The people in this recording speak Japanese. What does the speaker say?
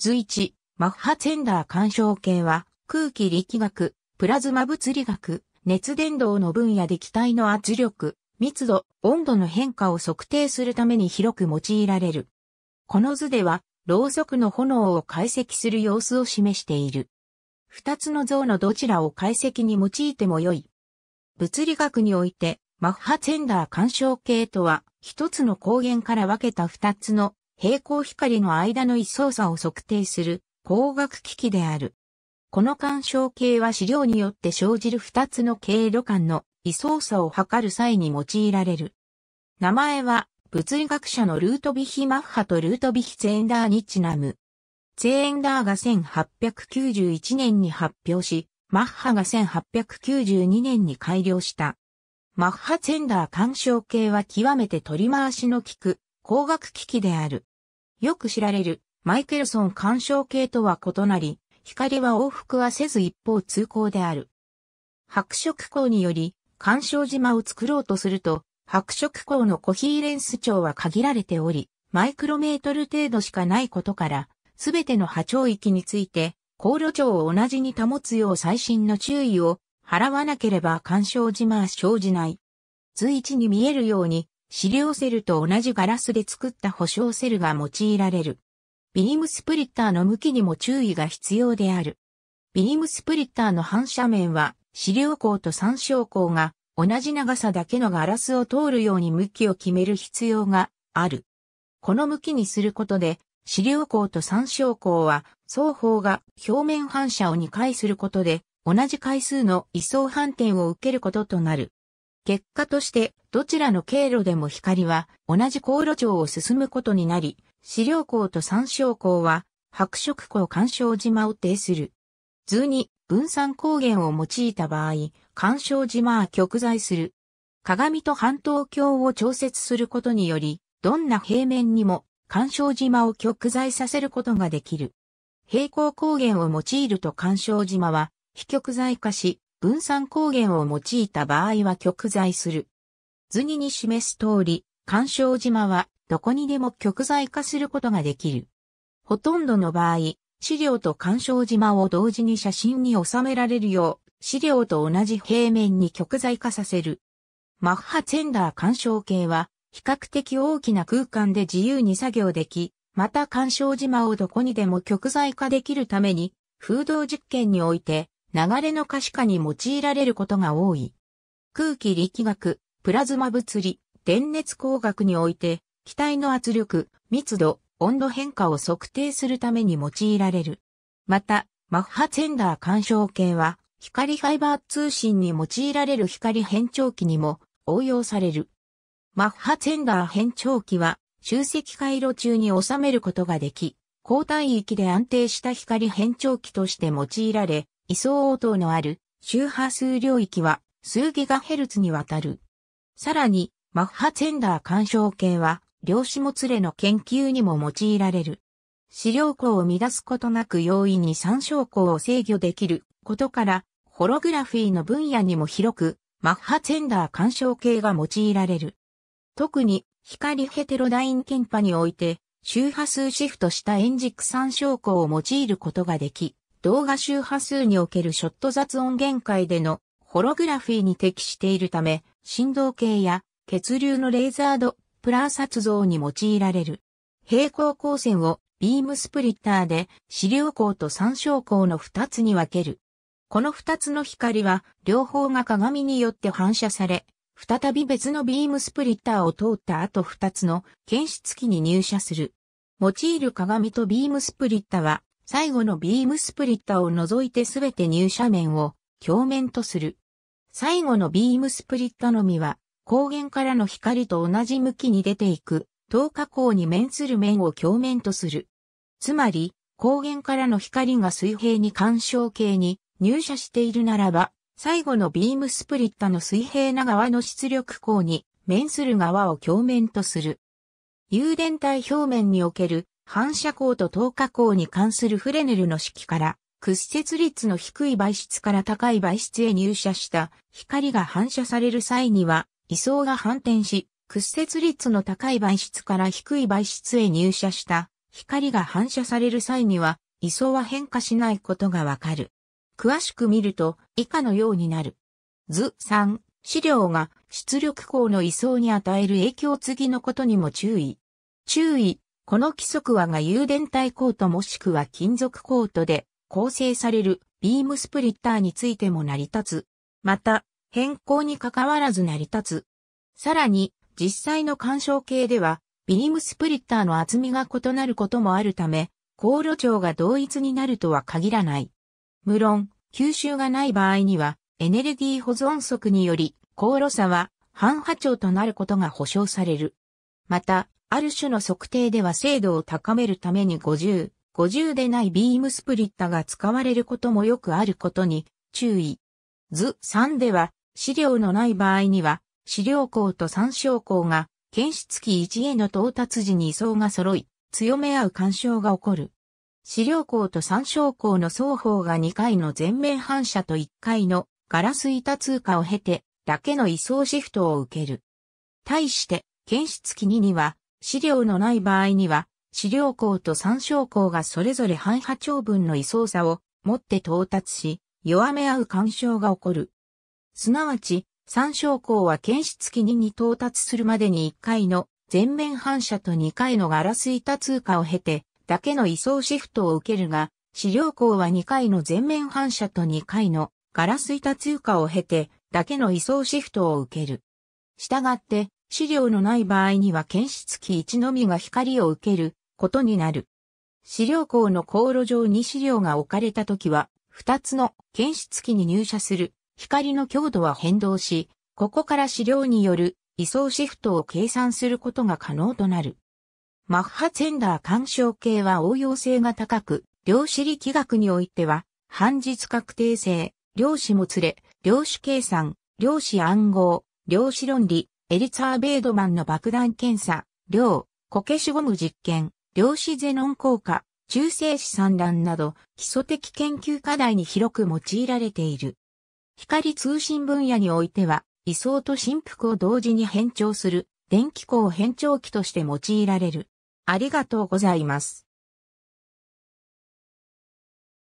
図1、マッハツェンダー干渉計は、空気力学、プラズマ物理学、熱伝導の分野で気体の圧力、密度、温度の変化を測定するために広く用いられる。この図では、ろうそくの炎を解析する様子を示している。二つの像のどちらを解析に用いても良い。物理学において、マッハツェンダー干渉系とは、一つの光源から分けた二つの平行光の間の位相差を測定する光学機器である。この干渉計は資料によって生じる二つの経路間の位相差を測る際に用いられる。名前は物理学者のルートビヒ・マッハとルートビヒ・ツェンダーにちなむ。ツェンダーが1891年に発表し、マッハが1892年に改良した。マッハツェンダー干渉計は極めて取り回しの効く光学機器である。よく知られるマイケルソン干渉系とは異なり、光は往復はせず一方通行である。白色光により、干渉島を作ろうとすると、白色光のコヒーレンス長は限られており、マイクロメートル程度しかないことから、すべての波長域について、航路長を同じに保つよう最新の注意を払わなければ干渉島は生じない。随一に見えるように、資料セルと同じガラスで作った保証セルが用いられる。ビームスプリッターの向きにも注意が必要である。ビームスプリッターの反射面は、資料光と参照光が同じ長さだけのガラスを通るように向きを決める必要がある。この向きにすることで、資料光と参照光は双方が表面反射を2回することで同じ回数の位相反転を受けることとなる。結果として、どちらの経路でも光は同じ航路上を進むことになり、資料光と参照光は白色光干渉島を定する。図に分散光源を用いた場合、干渉島は極在する。鏡と半島鏡を調節することにより、どんな平面にも干渉島を極在させることができる。平行光源を用いると干渉島は非極在化し、分散光源を用いた場合は極在する。図2に示す通り、干渉島はどこにでも極在化することができる。ほとんどの場合、資料と干渉島を同時に写真に収められるよう、資料と同じ平面に極在化させる。マッハツェンダー干渉計は、比較的大きな空間で自由に作業でき、また干渉島をどこにでも極在化できるために、風洞実験において、流れの可視化に用いられることが多い。空気力学、プラズマ物理、電熱工学において、気体の圧力、密度、温度変化を測定するために用いられる。また、マッハツェンダー干渉計は、光ファイバー通信に用いられる光変調器にも応用される。マッハツェンダー変調器は、集積回路中に収めることができ、高帯域で安定した光変調器として用いられ、位相応答のある周波数領域は数ギガヘルツにわたる。さらに、マッハツェンダー干渉計は、量子もつれの研究にも用いられる。資料庫を乱すことなく容易に参照項を制御できることから、ホログラフィーの分野にも広く、マッハツェンダー干渉計が用いられる。特に、光ヘテロダイン研波において、周波数シフトした円軸参照項を用いることができ、動画周波数におけるショット雑音限界でのホログラフィーに適しているため、振動計や血流のレーザードプラー撮像に用いられる。平行光線をビームスプリッターで視料光と参照光の2つに分ける。この2つの光は両方が鏡によって反射され、再び別のビームスプリッターを通った後2つの検出器に入射する。用いる鏡とビームスプリッターは最後のビームスプリッターを除いてすべて入射面を鏡面とする。最後のビームスプリッタのみは、光源からの光と同じ向きに出ていく、透過光に面する面を鏡面とする。つまり、光源からの光が水平に干渉形に入射しているならば、最後のビームスプリッタの水平な側の出力光に面する側を鏡面とする。誘電体表面における反射光と透過光に関するフレネルの式から、屈折率の低い媒質から高い媒質へ入射した光が反射される際には、位相が反転し、屈折率の高い媒質から低い媒質へ入射した光が反射される際には、位相は変化しないことがわかる。詳しく見ると、以下のようになる。図3、資料が出力光の位相に与える影響次のことにも注意。注意、この規則はが誘電体コートもしくは金属コートで構成されるビームスプリッターについても成り立つ。また、変更に関わらず成り立つ。さらに、実際の干渉系では、ビームスプリッターの厚みが異なることもあるため、航路長が同一になるとは限らない。無論、吸収がない場合には、エネルギー保存則により、航路差は半波長となることが保証される。また、ある種の測定では精度を高めるために50、50でないビームスプリッタが使われることもよくあることに注意。図3では資料のない場合には資料項と参照項が検出器1への到達時に位相が揃い強め合う干渉が起こる。資料項と参照項の双方が2回の全面反射と1回のガラス板通過を経てだけの位相シフトを受ける。対して検出器2には資料のない場合には、資料項と参照項がそれぞれ半波長分の位相差を持って到達し、弱め合う干渉が起こる。すなわち、参照項は検出期2に到達するまでに1回の全面反射と2回のガラス板通過を経て、だけの位相シフトを受けるが、資料項は2回の全面反射と2回のガラス板通過を経て、だけの位相シフトを受ける。したがって、資料のない場合には検出器1のみが光を受けることになる。資料庫の航路上に資料が置かれた時は、2つの検出器に入射する光の強度は変動し、ここから資料による位相シフトを計算することが可能となる。マッハツェンダー干渉計は応用性が高く、量子力学においては、半日確定性、量子もつれ、量子計算、量子暗号、量子論理、エリツァー・ベードマンの爆弾検査、量、こけしゴム実験、量子ゼノン効果、中性子散乱など、基礎的研究課題に広く用いられている。光通信分野においては、位相と振幅を同時に変調する、電気光変調器として用いられる。ありがとうございます。